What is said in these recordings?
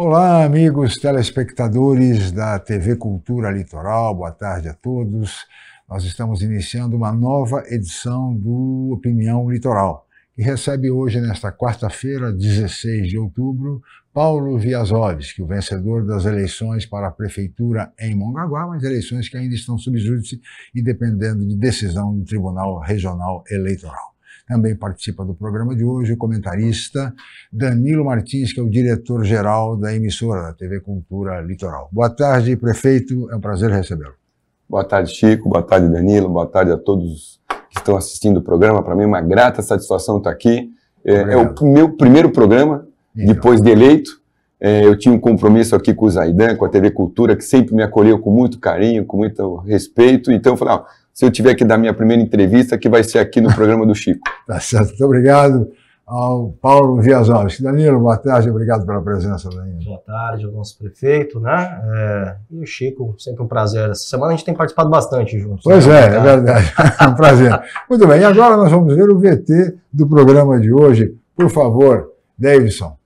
Olá, amigos telespectadores da TV Cultura Litoral, boa tarde a todos. Nós estamos iniciando uma nova edição do Opinião Litoral, que recebe hoje, nesta quarta-feira, 16 de outubro, Paulo que o vencedor das eleições para a prefeitura em Mongaguá, mas eleições que ainda estão subjúdice e dependendo de decisão do Tribunal Regional Eleitoral também participa do programa de hoje, o comentarista Danilo Martins, que é o diretor-geral da emissora da TV Cultura Litoral. Boa tarde, prefeito, é um prazer recebê-lo. Boa tarde, Chico, boa tarde, Danilo, boa tarde a todos que estão assistindo o programa. Para mim é uma grata satisfação estar aqui. É, é o meu primeiro programa, então. depois de eleito. É, eu tinha um compromisso aqui com o Zaidan, com a TV Cultura, que sempre me acolheu com muito carinho, com muito respeito. Então eu falei, ó, se eu tiver que dar minha primeira entrevista, que vai ser aqui no programa do Chico. tá certo. Muito obrigado ao Paulo Viazovski. Danilo, boa tarde, obrigado pela presença, Danilo. Boa tarde ao nosso prefeito, né? É, e o Chico, sempre um prazer. Essa semana a gente tem participado bastante juntos. Pois né? é, tá. é verdade. É um prazer. Muito bem, e agora nós vamos ver o VT do programa de hoje. Por favor, Davidson.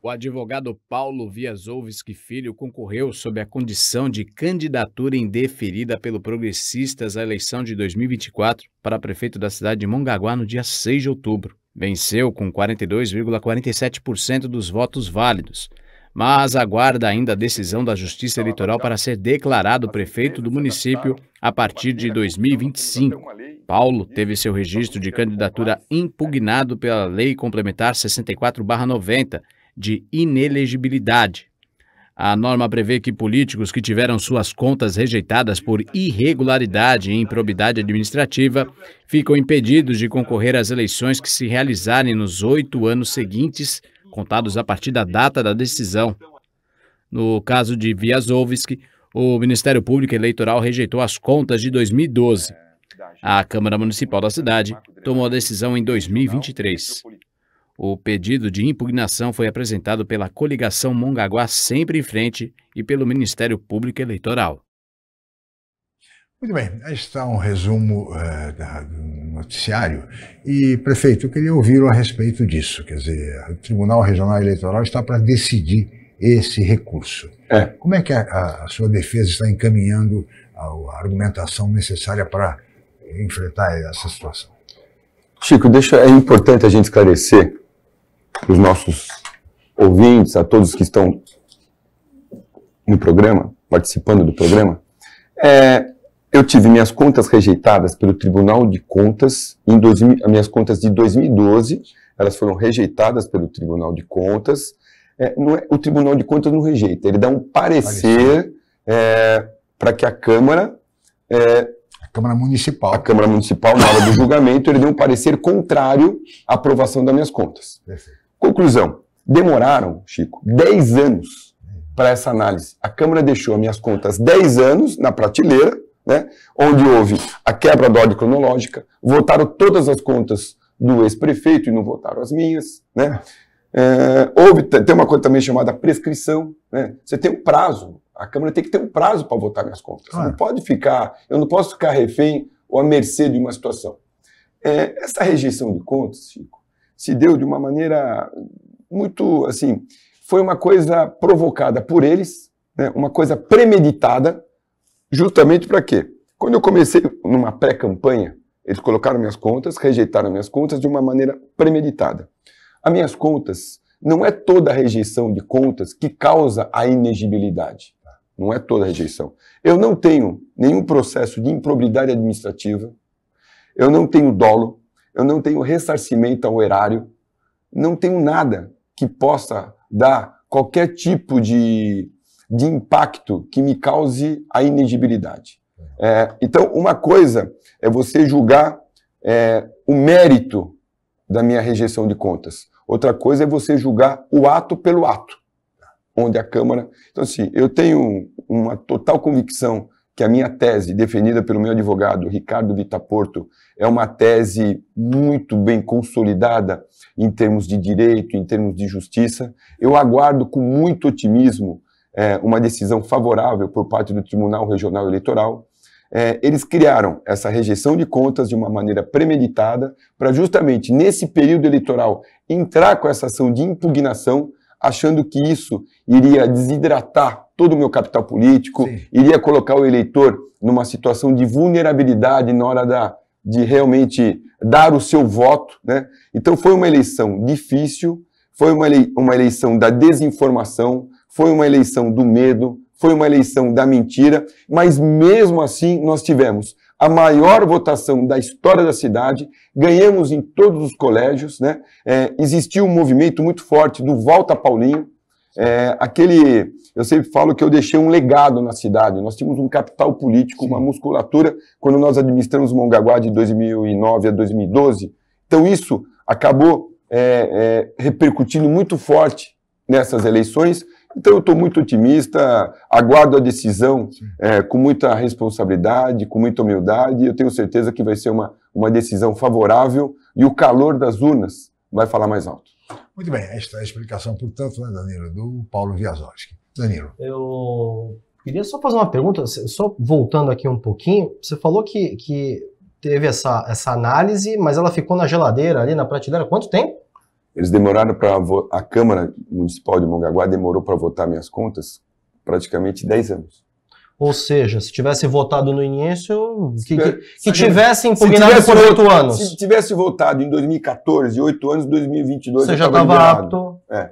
O advogado Paulo Viazovski Filho concorreu sob a condição de candidatura indeferida pelo Progressistas à eleição de 2024 para prefeito da cidade de Mongaguá no dia 6 de outubro. Venceu com 42,47% dos votos válidos, mas aguarda ainda a decisão da Justiça Eleitoral para ser declarado prefeito do município a partir de 2025. Paulo teve seu registro de candidatura impugnado pela Lei Complementar 64-90 de inelegibilidade. A norma prevê que políticos que tiveram suas contas rejeitadas por irregularidade e improbidade administrativa ficam impedidos de concorrer às eleições que se realizarem nos oito anos seguintes, contados a partir da data da decisão. No caso de Viazovski, o Ministério Público Eleitoral rejeitou as contas de 2012. A Câmara Municipal da cidade tomou a decisão em 2023. O pedido de impugnação foi apresentado pela coligação Mongaguá Sempre em Frente e pelo Ministério Público Eleitoral. Muito bem, aí está um resumo é, do noticiário. E, prefeito, eu queria ouvir a respeito disso. Quer dizer, o Tribunal Regional Eleitoral está para decidir esse recurso. É. Como é que a, a sua defesa está encaminhando a, a argumentação necessária para enfrentar essa situação? Chico, deixa, é importante a gente esclarecer os nossos ouvintes, a todos que estão no programa, participando do programa, é, eu tive minhas contas rejeitadas pelo Tribunal de Contas, em dois, minhas contas de 2012, elas foram rejeitadas pelo Tribunal de Contas. É, é, o Tribunal de Contas não rejeita, ele dá um parecer para é, que a Câmara é, Câmara Municipal. A Câmara Municipal, na hora do julgamento, ele deu um parecer contrário à aprovação das minhas contas. Perfeito. Conclusão: demoraram, Chico, 10 anos para essa análise. A Câmara deixou minhas contas 10 anos na prateleira, né, onde houve a quebra da ordem cronológica, votaram todas as contas do ex-prefeito e não votaram as minhas. Né? É, houve, tem uma coisa também chamada prescrição. Né? Você tem um prazo, a Câmara tem que ter um prazo para votar minhas contas. Não pode ficar, eu não posso ficar refém ou à mercê de uma situação. É, essa rejeição de contas, Chico, se deu de uma maneira muito assim. Foi uma coisa provocada por eles, né? uma coisa premeditada, justamente para quê? Quando eu comecei numa pré-campanha, eles colocaram minhas contas, rejeitaram minhas contas de uma maneira premeditada. As minhas contas, não é toda a rejeição de contas que causa a inegibilidade. Não é toda a rejeição. Eu não tenho nenhum processo de improbidade administrativa, eu não tenho dolo, eu não tenho ressarcimento ao erário, não tenho nada que possa dar qualquer tipo de, de impacto que me cause a inegibilidade. É, então, uma coisa é você julgar é, o mérito da minha rejeição de contas. Outra coisa é você julgar o ato pelo ato, onde a Câmara. Então, assim, eu tenho uma total convicção que a minha tese, definida pelo meu advogado, Ricardo Vitaporto, é uma tese muito bem consolidada em termos de direito, em termos de justiça. Eu aguardo com muito otimismo é, uma decisão favorável por parte do Tribunal Regional Eleitoral. É, eles criaram essa rejeição de contas de uma maneira premeditada para justamente nesse período eleitoral entrar com essa ação de impugnação, achando que isso iria desidratar todo o meu capital político, Sim. iria colocar o eleitor numa situação de vulnerabilidade na hora da, de realmente dar o seu voto. Né? Então foi uma eleição difícil, foi uma, uma eleição da desinformação, foi uma eleição do medo, foi uma eleição da mentira, mas mesmo assim nós tivemos a maior votação da história da cidade, ganhamos em todos os colégios, né? É, existiu um movimento muito forte do Volta Paulinho, é, aquele, eu sempre falo que eu deixei um legado na cidade. Nós tínhamos um capital político, Sim. uma musculatura quando nós administramos Mongaguá de 2009 a 2012. Então isso acabou é, é, repercutindo muito forte nessas eleições. Então eu estou muito otimista, aguardo a decisão é, com muita responsabilidade, com muita humildade. Eu tenho certeza que vai ser uma, uma decisão favorável e o calor das urnas vai falar mais alto. Muito bem, esta é a explicação, portanto, né, Danilo, do Paulo Wiazowski. Danilo. Eu queria só fazer uma pergunta, só voltando aqui um pouquinho. Você falou que, que teve essa, essa análise, mas ela ficou na geladeira ali, na prateleira, quanto tempo? Eles demoraram para. A Câmara Municipal de Mongaguá demorou para votar minhas contas praticamente 10 anos. Ou seja, se tivesse votado no início, que, que, que tivesse impugnado tivesse por oito anos. Se tivesse votado em 2014, oito anos, 2022 Você já estava apto. É.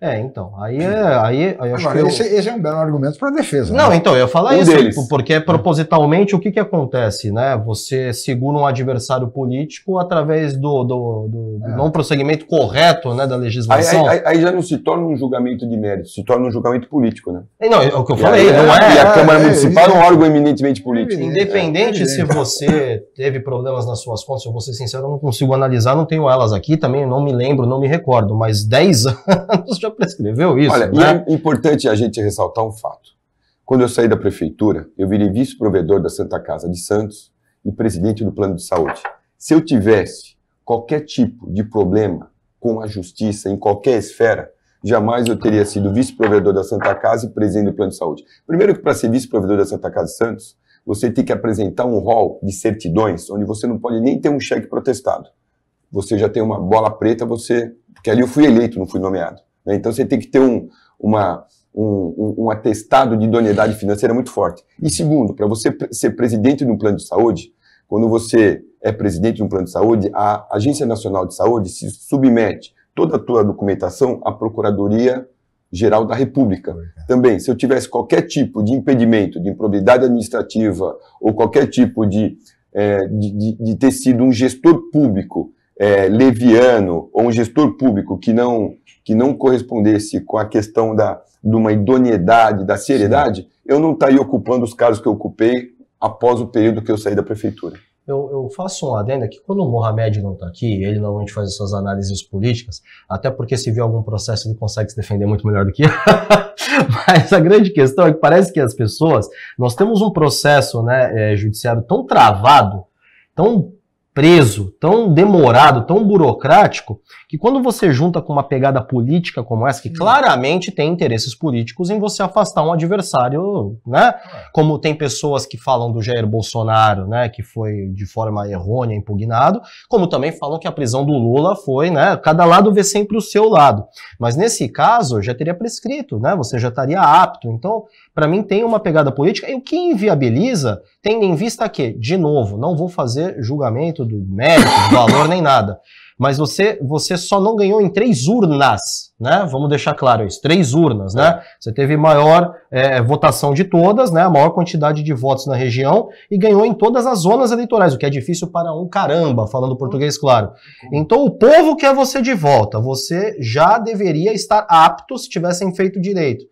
É, então. Aí, é, aí, aí acho Agora, que. Esse, eu... esse, é um belo argumento para defesa. Não, né? então, eu falo falar um isso, deles. Tipo, porque é. propositalmente o que, que acontece, né? Você segura um adversário político através do, do, do, do é. não prosseguimento correto né, da legislação. Aí, aí, aí, já não se torna um julgamento de mérito, se torna um julgamento político, né? E é, não, é o que eu falei, não é. E a Câmara é, Municipal é um órgão eminentemente político. Independente se você teve problemas nas suas contas, eu vou ser sincero, eu não consigo analisar, não tenho elas aqui também, não me lembro, não me recordo, mas 10 anos anos já prescreveu isso. Olha, né? é importante a gente ressaltar um fato. Quando eu saí da prefeitura, eu virei vice-provedor da Santa Casa de Santos e presidente do Plano de Saúde. Se eu tivesse qualquer tipo de problema com a justiça em qualquer esfera, jamais eu teria sido vice-provedor da Santa Casa e presidente do Plano de Saúde. Primeiro que para ser vice-provedor da Santa Casa de Santos, você tem que apresentar um rol de certidões, onde você não pode nem ter um cheque protestado. Você já tem uma bola preta, você que ali eu fui eleito, não fui nomeado. Né? Então você tem que ter um, uma, um, um, atestado de idoneidade financeira muito forte. E segundo, para você ser presidente de um plano de saúde, quando você é presidente de um plano de saúde, a Agência Nacional de Saúde se submete toda a tua documentação à Procuradoria Geral da República. Também, se eu tivesse qualquer tipo de impedimento, de improbidade administrativa ou qualquer tipo de, é, de, de, de ter sido um gestor público é, leviano ou um gestor público que não, que não correspondesse com a questão da, de uma idoneidade, da seriedade, Sim. eu não estaria ocupando os cargos que eu ocupei após o período que eu saí da prefeitura. Eu, eu, faço um adendo que quando o Mohamed não está aqui, ele normalmente faz as suas análises políticas, até porque se viu algum processo ele consegue se defender muito melhor do que eu. Mas a grande questão é que parece que as pessoas, nós temos um processo né, é, judiciário tão travado, tão preso, tão demorado, tão burocrático, que quando você junta com uma pegada política como essa, que claramente tem interesses políticos em você afastar um adversário, né? É. Como tem pessoas que falam do Jair Bolsonaro, né, que foi de forma errônea impugnado, como também falam que a prisão do Lula foi, né, cada lado vê sempre o seu lado. Mas nesse caso, já teria prescrito, né? Você já estaria apto. Então, para mim tem uma pegada política e o que inviabiliza, tendo em vista que, de novo, não vou fazer julgamento do mérito, do valor, nem nada. Mas você, você só não ganhou em três urnas, né? Vamos deixar claro isso, três urnas, né? É. Você teve maior é, votação de todas, né? A maior quantidade de votos na região e ganhou em todas as zonas eleitorais, o que é difícil para um caramba, falando português uhum. claro. Então o povo quer você de volta. Você já deveria estar apto se tivessem feito direito.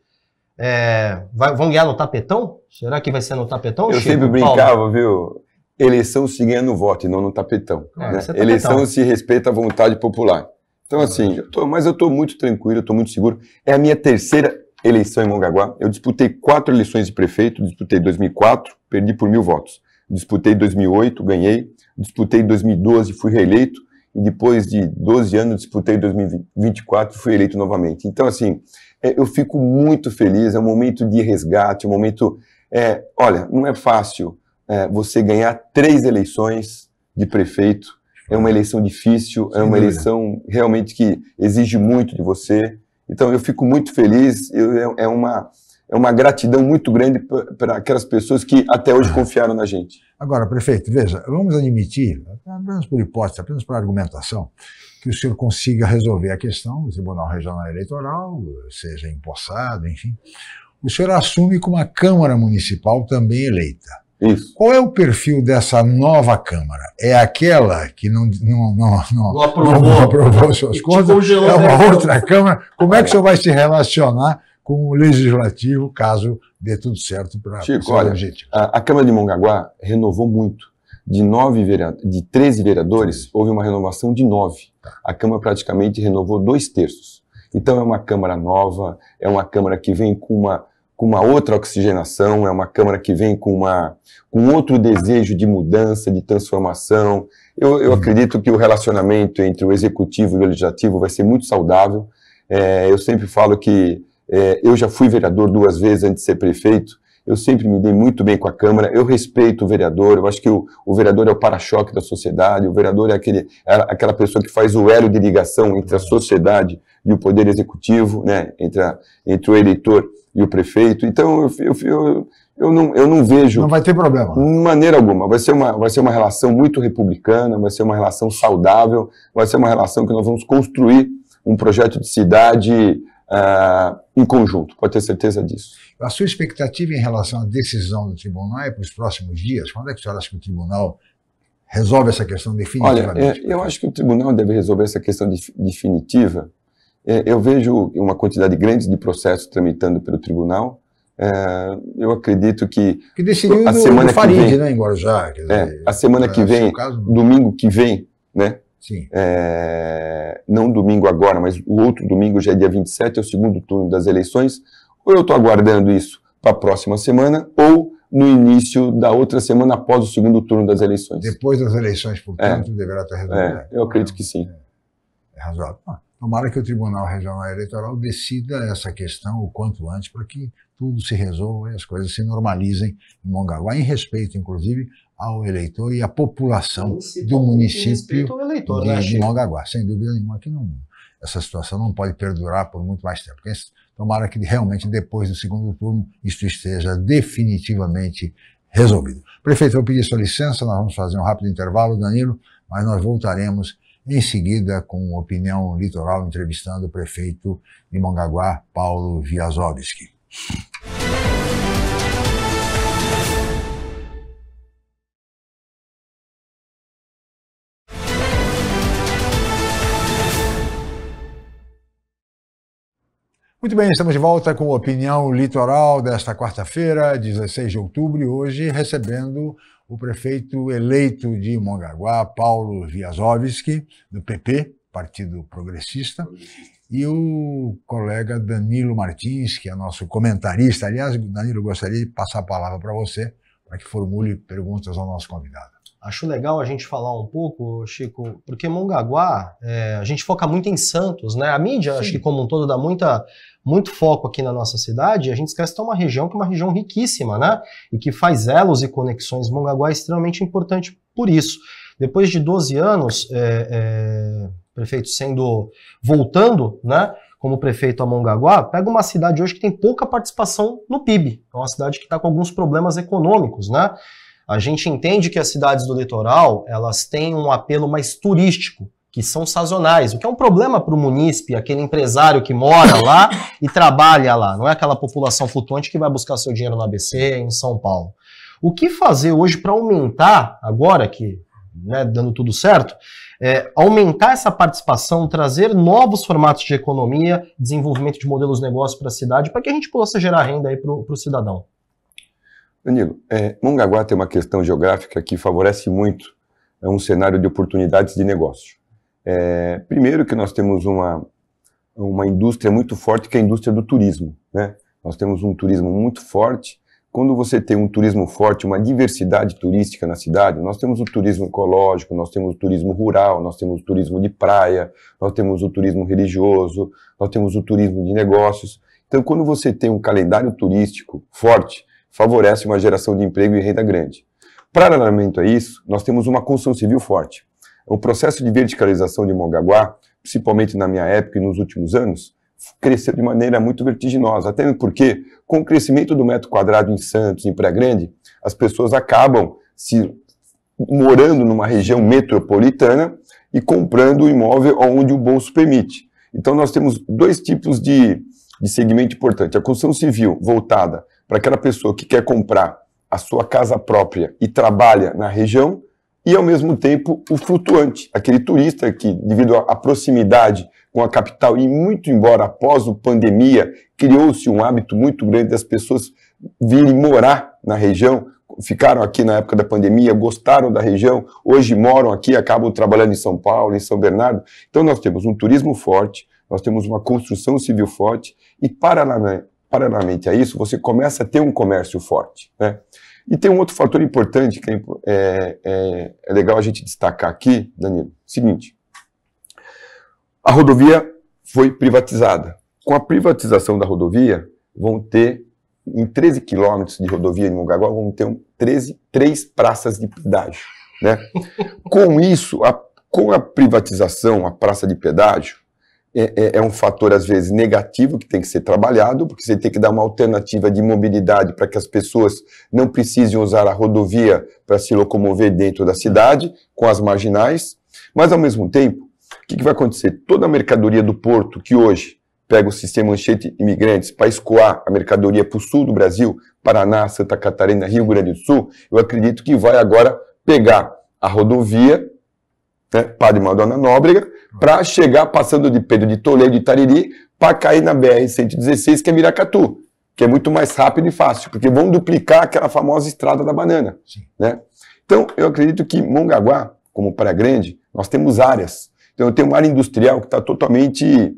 É, vai, vão ganhar no tapetão? Será que vai ser no tapetão? Eu Chico? sempre brincava, Paulo? viu, eleição se ganha no voto e não no tapetão. É, né? é eleição se respeita a vontade popular. Então, é assim, eu tô, mas eu estou muito tranquilo, estou muito seguro. É a minha terceira eleição em Mongaguá. Eu disputei quatro eleições de prefeito, disputei 2004, perdi por mil votos. Disputei 2008, ganhei. Disputei 2012, fui reeleito. E depois de 12 anos, disputei 2024 e fui eleito novamente. Então, assim, é, eu fico muito feliz. É um momento de resgate, é um momento. É, olha, não é fácil é, você ganhar três eleições de prefeito. É uma eleição difícil, é Sem é uma dúvida. eleição realmente que exige muito de você. Então eu fico muito feliz, eu, é, é uma, é uma gratidão muito grande para aquelas pessoas que até hoje confiaram na gente. Agora, prefeito, veja, vamos admitir, apenas por hipótese, apenas por argumentação, que o senhor consiga resolver a questão do Tribunal Regional Eleitoral, seja empossado, enfim. O senhor assume com uma Câmara Municipal também eleita. Isso. Qual é o perfil dessa nova Câmara? É aquela que não, não, não, não, não aprovou. não aprovou suas contas? É uma né? outra Câmara? Como é que o senhor vai se relacionar com o Legislativo, caso dê tudo certo para Chico, olha, A, a, Câmara de Mongaguá renovou muito. De, nove vereador, de 13 vereadores, houve uma renovação de nove. Tá. A Câmara praticamente renovou dois terços. Então é uma Câmara nova, é uma Câmara que vem com uma com uma outra oxigenação, é uma Câmara que vem com, uma, com outro desejo de mudança, de transformação. Eu, eu uhum. acredito que o relacionamento entre o Executivo e o Legislativo vai ser muito saudável. É, eu sempre falo que é, eu já fui vereador duas vezes antes de ser prefeito, eu sempre me dei muito bem com a Câmara, eu respeito o vereador, eu acho que o, o vereador é o para-choque da sociedade, o vereador é, aquele, é aquela pessoa que faz o elo de ligação entre a uhum. sociedade e o poder executivo, né, entre, a, entre o eleitor e o prefeito. Então, eu, eu, eu, não, eu não vejo. Não vai ter problema. De maneira alguma. Vai ser, uma, vai ser uma relação muito republicana, vai ser uma relação saudável, vai ser uma relação que nós vamos construir um projeto de cidade uh, em conjunto, pode ter certeza disso. A sua expectativa em relação à decisão do tribunal é para os próximos dias? Quando é que o senhor acha que o tribunal resolve essa questão definitivamente? Olha, é, eu acho que o tribunal deve resolver essa questão definitiva é, eu vejo uma quantidade grande de processos tramitando pelo tribunal. É, eu acredito que. Que decidiu a semana Farid, que vem, né, em Guarujá. É, dizer, é, a semana que vem, caso... domingo que vem, né? Sim. É, não domingo agora, mas o outro domingo já é dia 27, é o segundo turno das eleições. Ou eu estou aguardando isso para a próxima semana, ou no início da outra semana após o segundo turno das eleições. Depois das eleições, portanto, é, deverá estar resolvido. É, eu acredito que sim. É, é razoável. Ah, Tomara que o Tribunal Regional Eleitoral decida essa questão o quanto antes para que tudo se resolva e as coisas se normalizem em Mongaguá, em respeito, inclusive, ao eleitor e à população Esse do município eleitor, de, né, de Mongaguá. Sem dúvida nenhuma que não, essa situação não pode perdurar por muito mais tempo. Tomara que realmente depois do segundo turno isso esteja definitivamente resolvido. Prefeito, eu pedi sua licença, nós vamos fazer um rápido intervalo, Danilo, mas nós voltaremos em seguida com Opinião Litoral, entrevistando o prefeito de Mongaguá, Paulo Viazovski. Muito bem, estamos de volta com Opinião Litoral desta quarta-feira, 16 de outubro, e hoje recebendo o prefeito eleito de Mongaguá, Paulo Viasovski, do PP, Partido Progressista, e o colega Danilo Martins, que é nosso comentarista. Aliás, Danilo, gostaria de passar a palavra para você, para que formule perguntas ao nosso convidado. Acho legal a gente falar um pouco, Chico, porque Mongaguá, é, a gente foca muito em Santos, né? A mídia, Sim. acho que como um todo, dá muita, muito foco aqui na nossa cidade. A gente esquece que é uma região que é uma região riquíssima, né? E que faz elos e conexões. Mongaguá é extremamente importante por isso. Depois de 12 anos, é, é, prefeito sendo voltando, né? como prefeito a Mongaguá, pega uma cidade hoje que tem pouca participação no PIB. É uma cidade que está com alguns problemas econômicos, né? A gente entende que as cidades do litoral elas têm um apelo mais turístico, que são sazonais, o que é um problema para o munícipe, aquele empresário que mora lá e trabalha lá. Não é aquela população flutuante que vai buscar seu dinheiro no ABC, em São Paulo. O que fazer hoje para aumentar, agora que né, dando tudo certo, é, aumentar essa participação, trazer novos formatos de economia, desenvolvimento de modelos de negócio para a cidade, para que a gente possa gerar renda aí para o cidadão? Danilo, é, Mongaguá tem uma questão geográfica que favorece muito é, um cenário de oportunidades de negócio. É, primeiro que nós temos uma, uma indústria muito forte, que é a indústria do turismo. Né? Nós temos um turismo muito forte. Quando você tem um turismo forte, uma diversidade turística na cidade, nós temos o turismo ecológico, nós temos o turismo rural, nós temos o turismo de praia, nós temos o turismo religioso, nós temos o turismo de negócios. Então, quando você tem um calendário turístico forte, favorece uma geração de emprego e renda grande. Paralelamente a isso, nós temos uma construção civil forte. O processo de verticalização de Mongaguá, principalmente na minha época e nos últimos anos, cresceu de maneira muito vertiginosa, até porque, com o crescimento do metro quadrado em Santos, em Praia Grande, as pessoas acabam se morando numa região metropolitana e comprando o imóvel onde o bolso permite. Então, nós temos dois tipos de, de segmento importante. A construção civil voltada para aquela pessoa que quer comprar a sua casa própria e trabalha na região, e ao mesmo tempo o flutuante, aquele turista que, devido à proximidade com a capital e muito embora após a pandemia, criou-se um hábito muito grande das pessoas virem morar na região, ficaram aqui na época da pandemia, gostaram da região, hoje moram aqui, acabam trabalhando em São Paulo, em São Bernardo. Então nós temos um turismo forte, nós temos uma construção civil forte e, paralelamente a isso, você começa a ter um comércio forte. Né? E tem um outro fator importante que é, é, é, é legal a gente destacar aqui, Danilo. Seguinte, a rodovia foi privatizada. Com a privatização da rodovia, vão ter, em 13 quilômetros de rodovia em Mongaguá, vão ter 13, três praças de pedágio. Né? com isso, a, com a privatização, a praça de pedágio, é, é, é, um fator, às vezes, negativo que tem que ser trabalhado, porque você tem que dar uma alternativa de mobilidade para que as pessoas não precisem usar a rodovia para se locomover dentro da cidade, com as marginais. Mas, ao mesmo tempo, o que, que vai acontecer? Toda a mercadoria do porto que hoje pega o sistema Anchieta Imigrantes para escoar a mercadoria para o sul do Brasil, Paraná, Santa Catarina, Rio Grande do Sul, eu acredito que vai agora pegar a rodovia, né, Padre Madonna Nóbrega, para chegar passando de Pedro de Toledo e Tariri para cair na BR-116, que é Miracatu, que é muito mais rápido e fácil, porque vão duplicar aquela famosa estrada da banana. Né? Então, eu acredito que Mongaguá, como Praia Grande, nós temos áreas. Então, eu tenho uma área industrial que está totalmente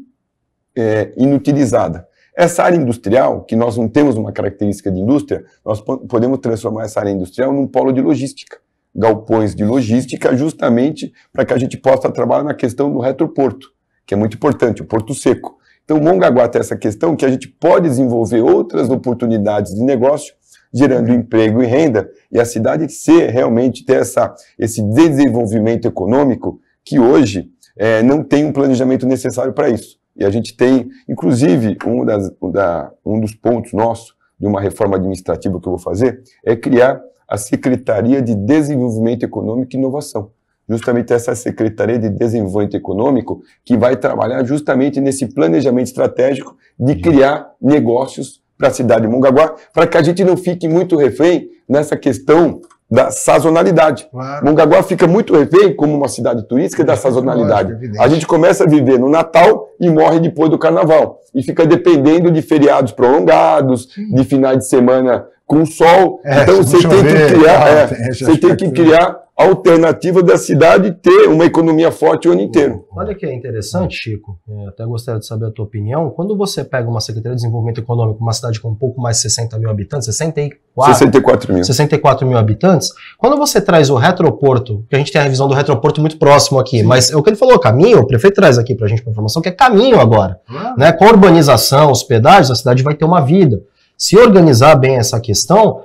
é, inutilizada. Essa área industrial, que nós não temos uma característica de indústria, nós podemos transformar essa área industrial num polo de logística galpões de logística, justamente para que a gente possa trabalhar na questão do retroporto, que é muito importante, o porto seco. Então, Mongaguá tem essa questão que a gente pode desenvolver outras oportunidades de negócio, gerando emprego e renda, e a cidade ser realmente ter essa, esse desenvolvimento econômico que hoje é, não tem um planejamento necessário para isso. E a gente tem, inclusive, um, das, um, da, um dos pontos nossos de uma reforma administrativa que eu vou fazer é criar a Secretaria de Desenvolvimento Econômico e Inovação. Justamente essa Secretaria de Desenvolvimento Econômico que vai trabalhar justamente nesse planejamento estratégico de uhum. criar negócios para a cidade de Mongaguá, para que a gente não fique muito refém nessa questão da sazonalidade. Claro. Mongaguá fica muito, é, vem como uma cidade turística da é, sazonalidade. Lógico, a gente começa a viver no Natal e morre depois do Carnaval. E fica dependendo de feriados prolongados, Sim. de finais de semana com sol. É, então ah, é, você tem, criar, é, é, você tem que criar, você tem que criar alternativa da cidade ter uma economia forte o ano inteiro. Olha que é interessante, Chico, eu é, até gostaria de saber a tua opinião. Quando você pega uma Secretaria de Desenvolvimento Econômico, uma cidade com um pouco mais de 60 mil habitantes, 64, 64 mil. 64 mil habitantes, quando você traz o retroporto, que a gente tem a revisão do retroporto muito próximo aqui, Sim. mas é o que ele falou, caminho, o prefeito traz aqui para a gente uma informação que é caminho agora. Ah. Né? Com urbanização, hospedagem, a cidade vai ter uma vida. Se organizar bem essa questão,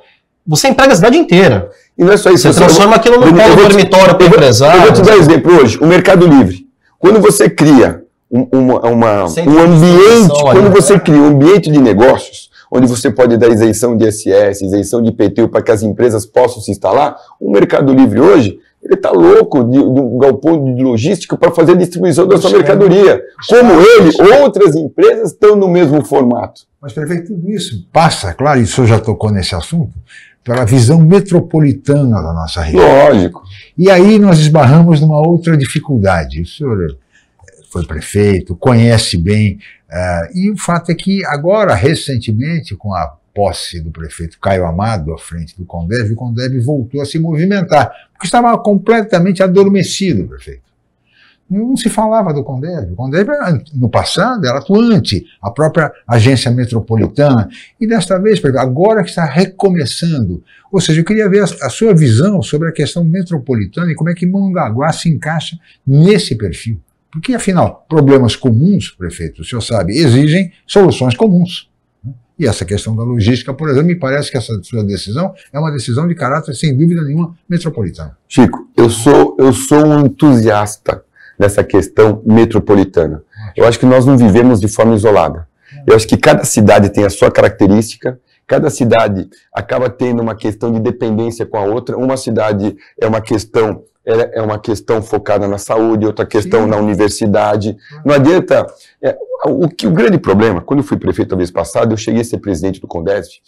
você emprega a cidade inteira. E não é só isso. Você transforma aquilo num polo dormitório para o empresário. Eu vou te dar um exemplo hoje, o Mercado Livre. Quando você cria um, uma, uma, um ambiente, quando você né? cria um ambiente de negócios, onde você pode dar isenção de ISS, isenção de IPTU para que as empresas possam se instalar, o Mercado Livre hoje ele está louco de, de, um galpão de logística para fazer a distribuição da sua mercadoria. Como ele, outras empresas estão no mesmo formato. Mas, prefeito, tudo isso passa, claro, e o senhor já tocou nesse assunto, pela visão metropolitana da nossa região. Lógico. E aí nós esbarramos numa outra dificuldade. O senhor eh, foi prefeito, conhece bem. Uh, e o fato é que agora, recentemente, com a posse do prefeito Caio Amado à frente do Condeb, o Condeb voltou a se movimentar, porque estava completamente adormecido prefeito. Não se falava do Condeb. O Condeb, no passado, era atuante, a própria agência metropolitana. E desta vez, agora que está recomeçando. Ou seja, eu queria ver a sua visão sobre a questão metropolitana e como é que Mangaguá se encaixa nesse perfil. Porque, afinal, problemas comuns, prefeito, o senhor sabe, exigem soluções comuns. E essa questão da logística, por exemplo, me parece que essa sua decisão é uma decisão de caráter, sem dúvida nenhuma, metropolitano. Chico, eu sou, eu sou um entusiasta dessa questão metropolitana. Eu acho que nós não vivemos de forma isolada. Eu acho que cada cidade tem a sua característica, cada cidade acaba tendo uma questão de dependência com a outra, uma cidade é uma questão é, é uma questão focada na saúde, outra questão Sim. na universidade. Não adianta. É, o, que, o grande problema, quando eu fui prefeito a vez passada, eu cheguei a ser presidente do Condest.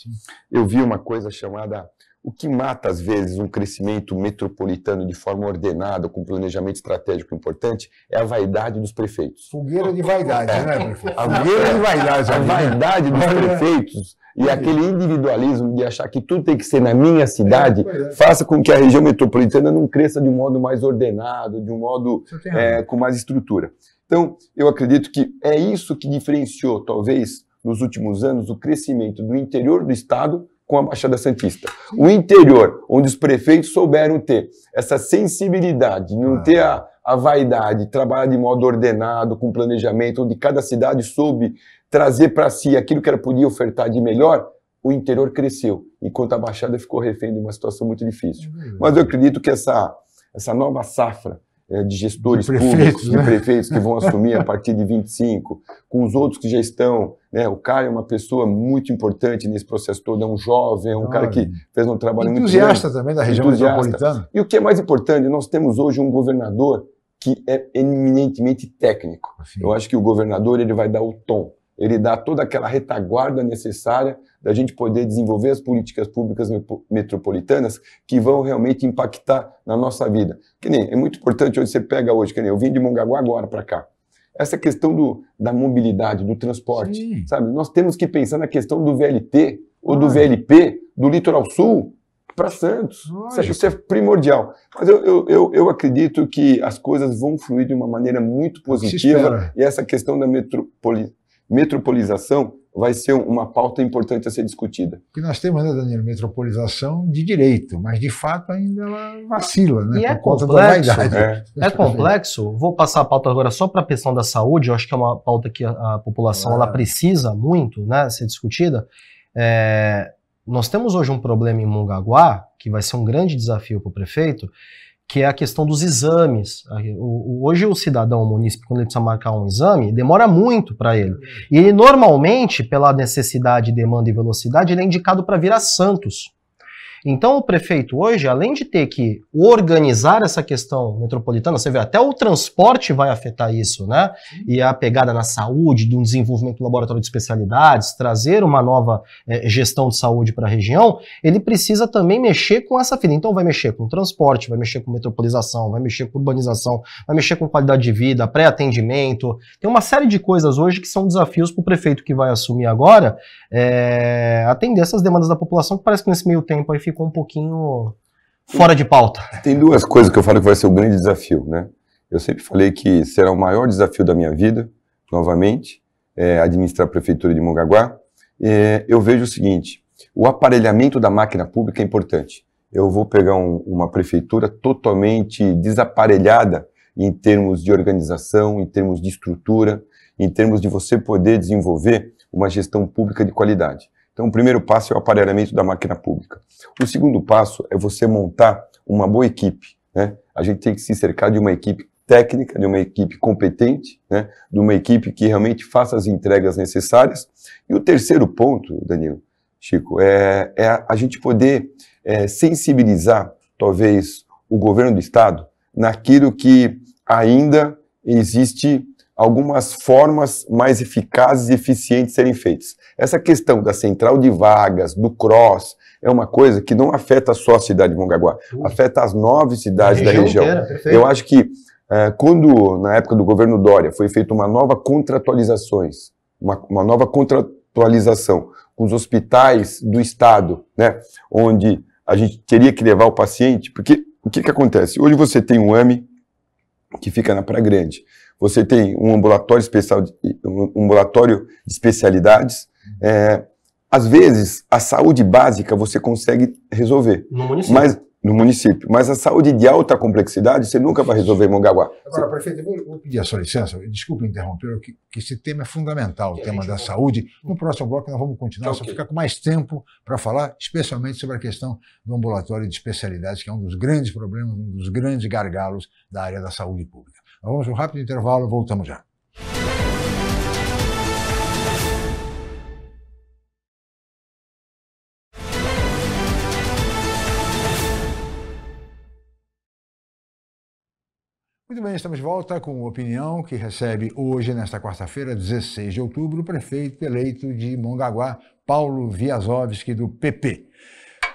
eu vi uma coisa chamada o que mata, às vezes, um crescimento metropolitano de forma ordenada, com planejamento estratégico importante, é a vaidade dos prefeitos. Fogueira de vaidade, é. né, prefeito? A fogueira de vaidade. A vaidade dos prefeitos e aquele individualismo de achar que tudo tem que ser na minha cidade, é, é. faça com que a região metropolitana não cresça de um modo mais ordenado, de um modo é, com mais estrutura. Então, eu acredito que é isso que diferenciou, talvez, nos últimos anos, o crescimento do interior do Estado com a Baixada Santista. O interior, onde os prefeitos souberam ter essa sensibilidade, não ah. ter a, a vaidade, trabalhar de modo ordenado, com planejamento, onde cada cidade soube trazer para si aquilo que ela podia ofertar de melhor, o interior cresceu, enquanto a Baixada ficou refém de uma situação muito difícil. Uhum. Mas eu acredito que essa, essa nova safra é, de gestores de públicos, né? de prefeitos que vão assumir a partir de 25, com os outros que já estão. Né? O cara é uma pessoa muito importante nesse processo todo, é um jovem, é um ah, cara que fez um trabalho muito Entusiasta também da região entusiasta. metropolitana. E o que é mais importante, nós temos hoje um governador que é eminentemente técnico. Assim. Eu acho que o governador ele vai dar o tom ele dá toda aquela retaguarda necessária da gente poder desenvolver as políticas públicas metropolitanas que vão realmente impactar na nossa vida. Que nem, é muito importante onde você pega hoje, que nem, eu vim de Mongaguá agora para cá. Essa questão do, da mobilidade, do transporte, Sim. sabe? Nós temos que pensar na questão do VLT ou do VLP do Litoral Sul para Santos. É, isso é primordial. Mas eu, eu, eu, eu, acredito que as coisas vão fluir de uma maneira muito positiva e essa questão da metropolitana metropolização vai ser uma pauta importante a ser discutida. O que nós temos, né, Danilo, metropolização de direito, mas de fato ainda ela vacila, né, e é por é conta complexo, da vaidade. É. é. complexo. Vou passar a pauta agora só para a questão da saúde, eu acho que é uma pauta que a, a população ela ah. precisa muito, né, ser discutida. É, nós temos hoje um problema em Mongaguá, que vai ser um grande desafio para o prefeito, que é a questão dos exames. Hoje o cidadão munícipe, quando ele precisa marcar um exame, demora muito para ele. E ele normalmente, pela necessidade, demanda e velocidade, ele é indicado para vir a Santos. Então, o prefeito hoje, além de ter que organizar essa questão metropolitana, você vê, até o transporte vai afetar isso, né? E a pegada na saúde, de um desenvolvimento do laboratório de especialidades, trazer uma nova eh, gestão de saúde para a região, ele precisa também mexer com essa fila. Então, vai mexer com transporte, vai mexer com metropolização, vai mexer com urbanização, vai mexer com qualidade de vida, pré-atendimento. Tem uma série de coisas hoje que são desafios para o prefeito que vai assumir agora é, atender essas demandas da população, que parece que nesse meio tempo aí ficou ficou um pouquinho fora de pauta. Tem duas coisas que eu falo que vai ser o grande desafio, né? Eu sempre falei que será o maior desafio da minha vida, novamente, é, administrar a prefeitura de Mongaguá. É, eu vejo o seguinte: o aparelhamento da máquina pública é importante. Eu vou pegar um, uma prefeitura totalmente desaparelhada em termos de organização, em termos de estrutura, em termos de você poder desenvolver uma gestão pública de qualidade. Então, o primeiro passo é o aparelhamento da máquina pública. O segundo passo é você montar uma boa equipe. Né? A gente tem que se cercar de uma equipe técnica, de uma equipe competente, né? de uma equipe que realmente faça as entregas necessárias. E o terceiro ponto, Danilo, Chico, é, é a gente poder é, sensibilizar, talvez, o governo do Estado naquilo que ainda existe algumas formas mais eficazes e eficientes serem feitas. Essa questão da central de vagas, do cross, é uma coisa que não afeta só a cidade de Mongaguá, uhum. afeta as nove cidades da região. Inteira, Eu acho que é, quando, na época do governo Dória, foi feita uma nova contratualizações, uma, uma nova contratualização com os hospitais do Estado, né, onde a gente teria que levar o paciente, porque o que, que acontece? Hoje você tem um AME que fica na Praia Grande, você tem um ambulatório especial, um ambulatório de especialidades. É, às vezes, a saúde básica você consegue resolver. No município. Mas, no município. Mas a saúde de alta complexidade você nunca vai resolver em Mongaguá. Agora, prefeito, eu vou, pedir a sua licença, desculpe interromper, que, que esse tema é fundamental, o tema da vai... saúde. No próximo bloco nós vamos continuar, tá, só ficar com mais tempo para falar, especialmente sobre a questão do ambulatório de especialidades, que é um dos grandes problemas, um dos grandes gargalos da área da saúde pública. Vamos tá um rápido intervalo, voltamos já. Muito bem, estamos de volta com opinião que recebe hoje, nesta quarta-feira, 16 de outubro, o prefeito eleito de Mongaguá, Paulo Viazovski, do PP.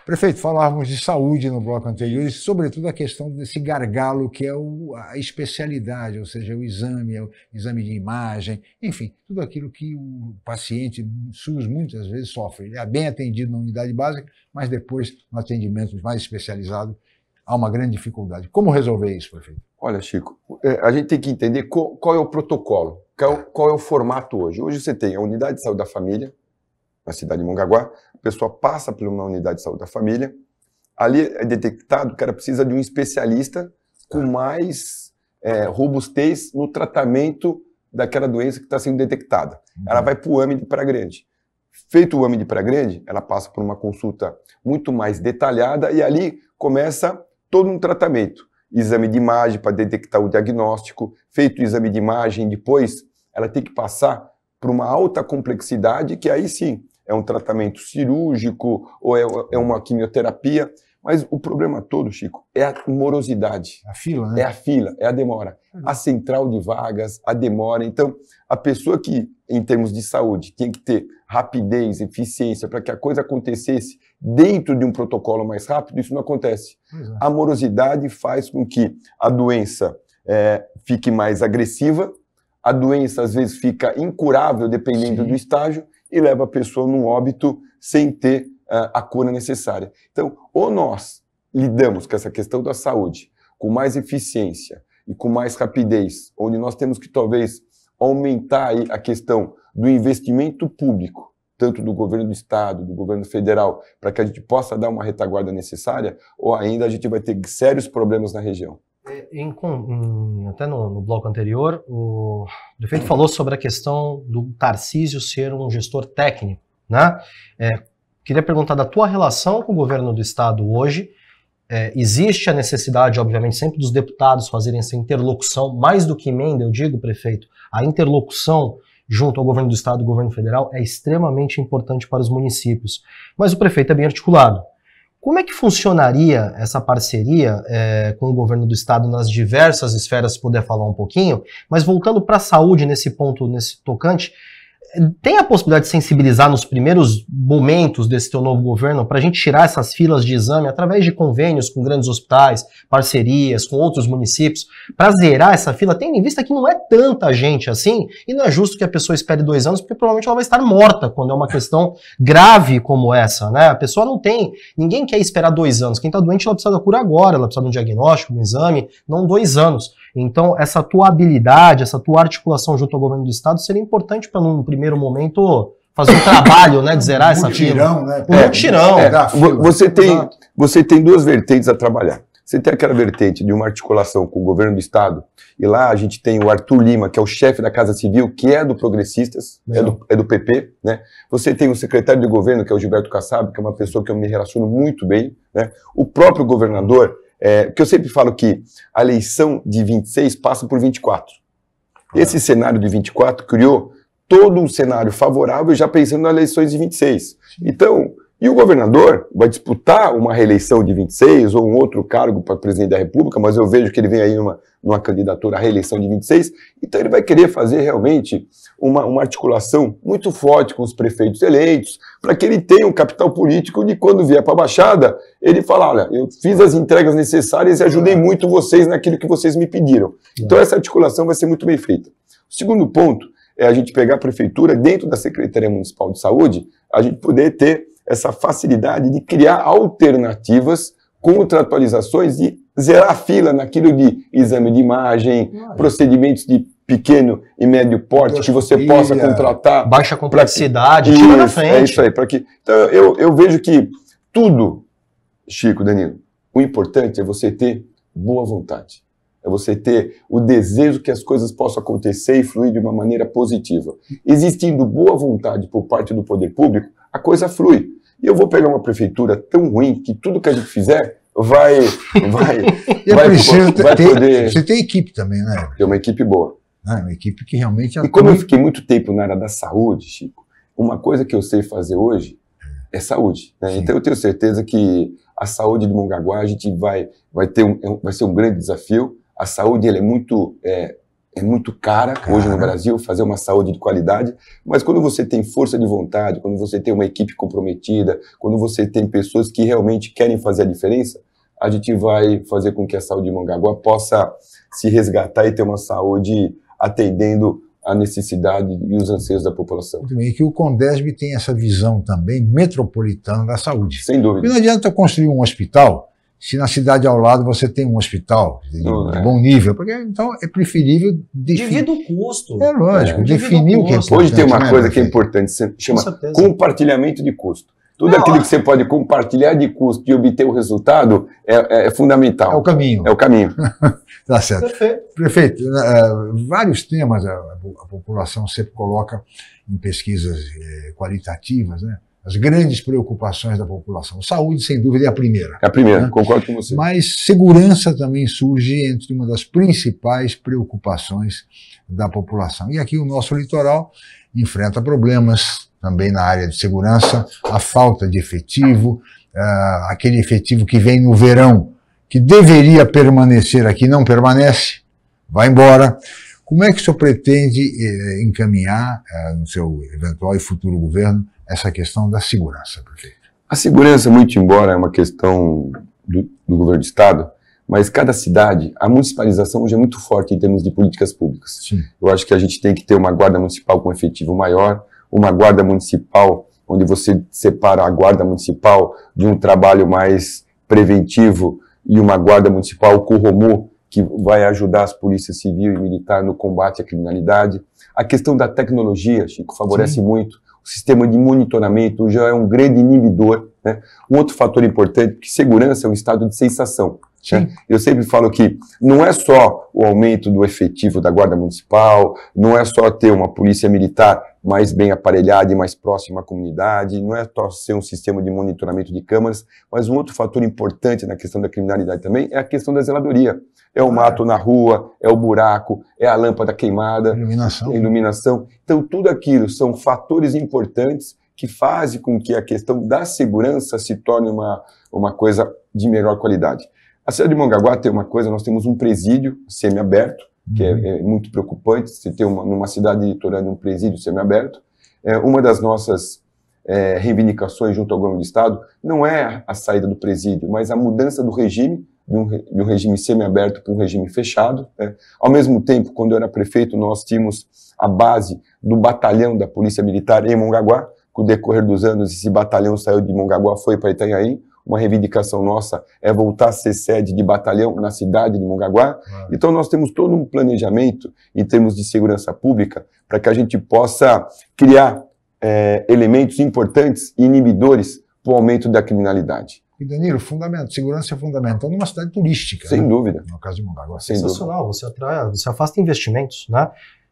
Prefeito, falávamos de saúde no bloco anterior e, sobretudo, a questão desse gargalo que é o, a especialidade, ou seja, o exame, é o exame de imagem, enfim, tudo aquilo que o paciente SUS muitas vezes sofre. Ele é bem atendido na unidade básica, mas depois, no atendimento mais especializado, há uma grande dificuldade. Como resolver isso, prefeito? Olha, Chico, é, a gente tem que entender qual, é o protocolo, qual, qual, é o formato hoje. Hoje você tem a unidade de saúde da família, na cidade de Mongaguá, a pessoa passa por uma unidade de saúde da família, ali é detectado que ela precisa de um especialista com tá. mais é, robustez no tratamento daquela doença que está sendo detectada. Uhum. Ela vai para o AME de Praia Grande. Feito o AME de Praia Grande, ela passa por uma consulta muito mais detalhada e ali começa todo um tratamento. Exame de imagem para detectar o diagnóstico, feito o exame de imagem, depois ela tem que passar para uma alta complexidade, que aí sim é um tratamento cirúrgico ou é, é uma quimioterapia. Mas o problema todo, Chico, é a morosidade. É a fila, né? É a fila, é a demora. É. A central de vagas, a demora. Então, a pessoa que, em termos de saúde, tinha que ter rapidez, eficiência para que a coisa acontecesse dentro de um protocolo mais rápido, isso não acontece. É. A morosidade faz com que a doença é, fique mais agressiva, a doença às vezes fica incurável dependendo Sim. do estágio e leva a pessoa num óbito sem ter uh, a cura necessária. Então, ou nós lidamos com essa questão da saúde com mais eficiência e com mais rapidez, onde nós temos que talvez aumentar a questão do investimento público, tanto do governo do estado, do governo federal, para que a gente possa dar uma retaguarda necessária, ou ainda a gente vai ter sérios problemas na região. É, em, em, até no, no, bloco anterior, o prefeito falou sobre a questão do Tarcísio ser um gestor técnico, né? É, queria perguntar da tua relação com o governo do estado hoje. É, existe a necessidade, obviamente, sempre dos deputados fazerem essa interlocução, mais do que emenda, eu digo, prefeito, a interlocução junto ao governo do estado e governo federal é extremamente importante para os municípios. Mas o prefeito é bem articulado, como é que funcionaria essa parceria é, com o governo do estado nas diversas esferas, se puder falar um pouquinho? Mas voltando para a saúde nesse ponto, nesse tocante, tem a possibilidade de sensibilizar nos primeiros momentos desse teu novo governo para a gente tirar essas filas de exame através de convênios com grandes hospitais, parcerias com outros municípios, para zerar essa fila, tendo em vista que não é tanta gente assim, e não é justo que a pessoa espere dois anos, porque provavelmente ela vai estar morta quando é uma questão grave como essa, né? A pessoa não tem, ninguém quer esperar dois anos. Quem está doente, ela precisa da cura agora, ela precisa de um diagnóstico, um exame, não dois anos. Então, essa tua habilidade, essa tua articulação junto ao governo do Estado seria importante para, num primeiro momento, fazer um trabalho, né, de zerar um essa tirão, né? Um é, tirão. É. É, você, tem, você tem duas vertentes a trabalhar. Você tem aquela vertente de uma articulação com o governo do Estado, e lá a gente tem o Arthur Lima, que é o chefe da Casa Civil, que é do Progressistas, é do, é do, PP, né? Você tem o secretário de governo, que é o Gilberto Kassab, que é uma pessoa que eu me relaciono muito bem, né? O próprio governador, é, porque eu sempre falo que a eleição de 26 passa por 24. Ah. É. Esse cenário de 24 criou todo um cenário favorável já pensando nas eleições de 26. Então, e o governador vai disputar uma reeleição de 26 ou um outro cargo para presidente da República, mas eu vejo que ele vem aí numa, numa candidatura à reeleição de 26, então ele vai querer fazer realmente uma, uma articulação muito forte com os prefeitos eleitos, para que ele tenha um capital político de quando vier para a Baixada, ele falar, olha, eu fiz as entregas necessárias e ajudei é. muito vocês naquilo que vocês me pediram. É. Então essa articulação vai ser muito bem feita. O segundo ponto é a gente pegar a prefeitura dentro da Secretaria Municipal de Saúde, a gente poder ter essa facilidade de criar alternativas contratualizações e zerar a fila naquilo de exame de imagem, procedimentos de pequeno e médio porte que você filha, possa contratar. Baixa complexidade, que, tira isso, é frente. É isso aí. Para que, então, eu, eu vejo que tudo, Chico, Danilo, o importante é você ter boa vontade. É você ter o desejo que as coisas possam acontecer e fluir de uma maneira positiva. Existindo boa vontade por parte do poder público, a coisa flui. E eu vou pegar uma prefeitura tão ruim que tudo que a gente fizer vai. vai, vai, vai, ter, poder. Você tem equipe também, né? Tem uma equipe boa. Né? Uma equipe que realmente atua. E como eu fiquei muito tempo na área da saúde, Chico, uma coisa que eu sei fazer hoje é, é saúde. Né? Então eu tenho certeza que a saúde de Mongaguá a gente vai, vai, ter é um, vai ser um grande desafio. A saúde ela é muito é, é muito cara, cara, hoje no Brasil fazer uma saúde de qualidade, mas quando você tem força de vontade, quando você tem uma equipe comprometida, quando você tem pessoas que realmente querem fazer a diferença, a gente vai fazer com que a saúde de Mongaguá possa se resgatar e ter uma saúde atendendo a necessidade e os anseios da população. E que o Condesb tem essa visão também metropolitana da saúde. Sem dúvida. Porque não adianta construir um hospital se na cidade ao lado você tem um hospital não, de é. bom nível. Porque, então é preferível. Definir... Devido o custo. É lógico, é, definir o, o que é importante. Hoje tem uma né, coisa que é importante, chama compartilhamento de custo. Tudo não, aquilo que você pode compartilhar de custo e obter o resultado é, é, é fundamental. É o caminho. É o caminho. tá certo. Perfeito. Prefeito, né, é, vários temas a, a, população sempre coloca em pesquisas é, qualitativas, né? As grandes preocupações da população. Saúde, sem dúvida, é a primeira. É a primeira, né? concordo com você. Mas segurança também surge entre uma das principais preocupações da população. E aqui o nosso litoral enfrenta problemas também na área de segurança, a falta de efetivo, uh, aquele efetivo que vem no verão, que deveria permanecer aqui, não permanece, vai embora. Como é que o senhor pretende eh, encaminhar eh, no seu eventual e futuro governo essa questão da segurança, prefeito? A segurança, muito embora, é uma questão do, do governo do Estado, mas cada cidade, a municipalização hoje é muito forte em termos de políticas públicas. Sim. Eu acho que a gente tem que ter uma guarda municipal com efetivo maior, uma guarda municipal, onde você separa a guarda municipal de um trabalho mais preventivo e uma guarda municipal, o Corromu, que vai ajudar as polícias civil e militar no combate à criminalidade. A questão da tecnologia, Chico, favorece Sim. muito. O sistema de monitoramento já é um grande inibidor. Né? Um outro fator importante, que segurança é um estado de sensação. Né? Eu sempre falo que não é só o aumento do efetivo da Guarda Municipal, não é só ter uma polícia militar mais bem aparelhada e mais próxima à comunidade, não é só ser um sistema de monitoramento de câmaras, mas um outro fator importante na questão da criminalidade também é a questão da zeladoria. É o ah, é. mato na rua, é o buraco, é a lâmpada queimada, iluminação. É iluminação. Então, tudo aquilo são fatores importantes que fazem com que a questão da segurança se torne uma, uma coisa de melhor qualidade. A cidade de Mongaguá tem uma coisa, nós temos um presídio semiaberto, que é, uhum. é muito preocupante, se ter uma, numa cidade litorânea um presídio semiaberto. É, uma das nossas é, reivindicações junto ao governo do Estado não é a saída do presídio, mas a mudança do regime, de um, de um regime semiaberto para um regime fechado. é Ao mesmo tempo, quando eu era prefeito, nós tínhamos a base do batalhão da Polícia Militar em Mongaguá, com o decorrer dos anos esse batalhão saiu de Mongaguá, foi para Itanhaém, uma reivindicação nossa é voltar a ser sede de batalhão na cidade de Mongaguá. Ah. Então nós temos todo um planejamento em termos de segurança pública para que a gente possa criar é, elementos importantes e inibidores para o aumento da criminalidade. E Danilo, fundamento, segurança é fundamental numa cidade turística. Sem né? dúvida. No caso de Mongaguá. Sem Sensacional, dúvida. você atrai, você afasta investimentos, né?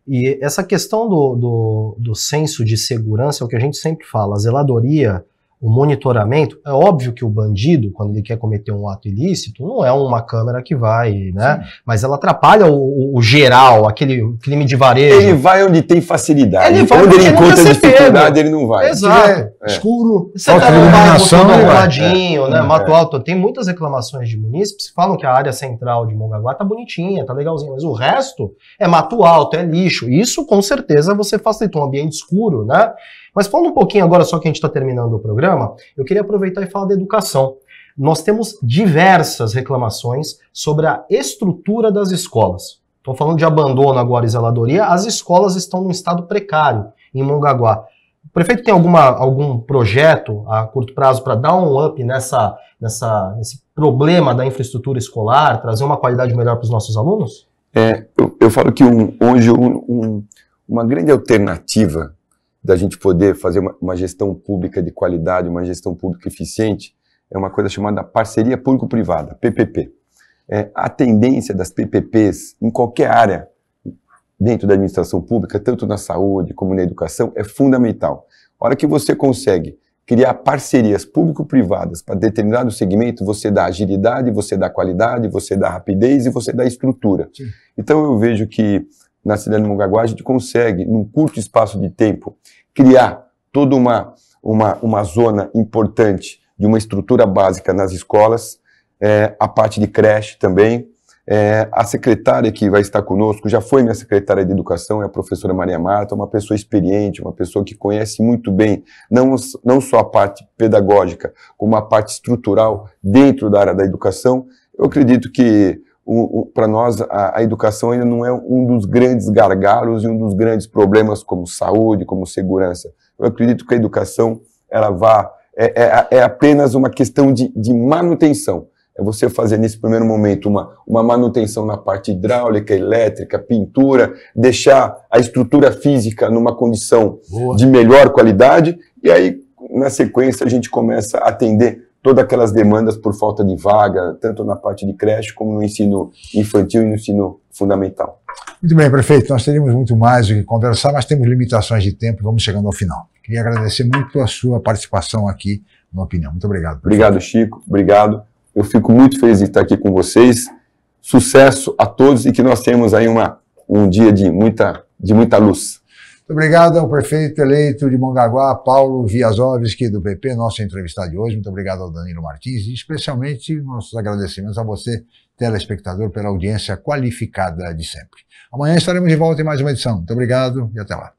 E essa questão do, do, do senso de segurança é o que a gente sempre fala, a zeladoria o monitoramento. É óbvio que o bandido, quando ele quer cometer um ato ilícito, não é uma câmera que vai, né? Sim. Mas ela atrapalha o, o, geral, aquele crime de varejo. Ele vai onde tem facilidade. Ele vai onde ele encontra dificuldade, pego. ele não vai. Exato. É, é. Escuro. Você tá no bairro, ladinho, né? é. né? Mato alto. Tem muitas reclamações de munícipes que falam que a área central de Mongaguá tá bonitinha, tá legalzinha, mas o resto é mato alto, é lixo. Isso, com certeza, você facilita um ambiente escuro, né? Mas falando um pouquinho agora, só que a gente está terminando o programa, eu queria aproveitar e falar da educação. Nós temos diversas reclamações sobre a estrutura das escolas. Estou falando de abandono agora e zeladoria, as escolas estão num estado precário em Mongaguá. O prefeito tem alguma, algum projeto a curto prazo para dar um up nessa, nessa, nesse problema da infraestrutura escolar, trazer uma qualidade melhor para os nossos alunos? É, eu, eu falo que um, hoje um, um, uma grande alternativa da gente poder fazer uma, uma gestão pública de qualidade, uma gestão pública eficiente, é uma coisa chamada parceria público-privada, PPP. É, a tendência das PPPs em qualquer área dentro da administração pública, tanto na saúde como na educação, é fundamental. A hora que você consegue criar parcerias público-privadas para determinado segmento, você dá agilidade, você dá qualidade, você dá rapidez e você dá estrutura. Sim. Então eu vejo que na cidade de Mongaguá, a gente consegue, num curto espaço de tempo, criar toda uma, uma, uma zona importante de uma estrutura básica nas escolas, é, a parte de creche também. É, a secretária que vai estar conosco já foi minha secretária de educação, é a professora Maria Marta, uma pessoa experiente, uma pessoa que conhece muito bem não, não só a parte pedagógica, como a parte estrutural dentro da área da educação. Eu acredito que para nós a, a, educação ainda não é um dos grandes gargalos e um dos grandes problemas como saúde, como segurança. Eu acredito que a educação ela vá é, é, é apenas uma questão de, de manutenção. É você fazer nesse primeiro momento uma, uma manutenção na parte hidráulica, elétrica, pintura, deixar a estrutura física numa condição Boa. de melhor qualidade e aí na sequência a gente começa a atender todas aquelas demandas por falta de vaga, tanto na parte de creche como no ensino infantil e no ensino fundamental. Muito bem, prefeito, nós teríamos muito mais o que conversar, mas temos limitações de tempo, vamos chegando ao final. Queria agradecer muito a sua participação aqui no Opinião. Muito obrigado. Prefeito. Obrigado, Chico, obrigado. Eu fico muito feliz de estar aqui com vocês. Sucesso a todos e que nós tenhamos aí uma, um dia de muita, de muita luz. Muito obrigado ao prefeito eleito de Mongaguá, Paulo Viazovski, do PP, nosso entrevistado de hoje. Muito obrigado ao Danilo Martins e especialmente nossos agradecimentos a você, telespectador, pela audiência qualificada de sempre. Amanhã estaremos de volta em mais uma edição. Muito obrigado e até lá.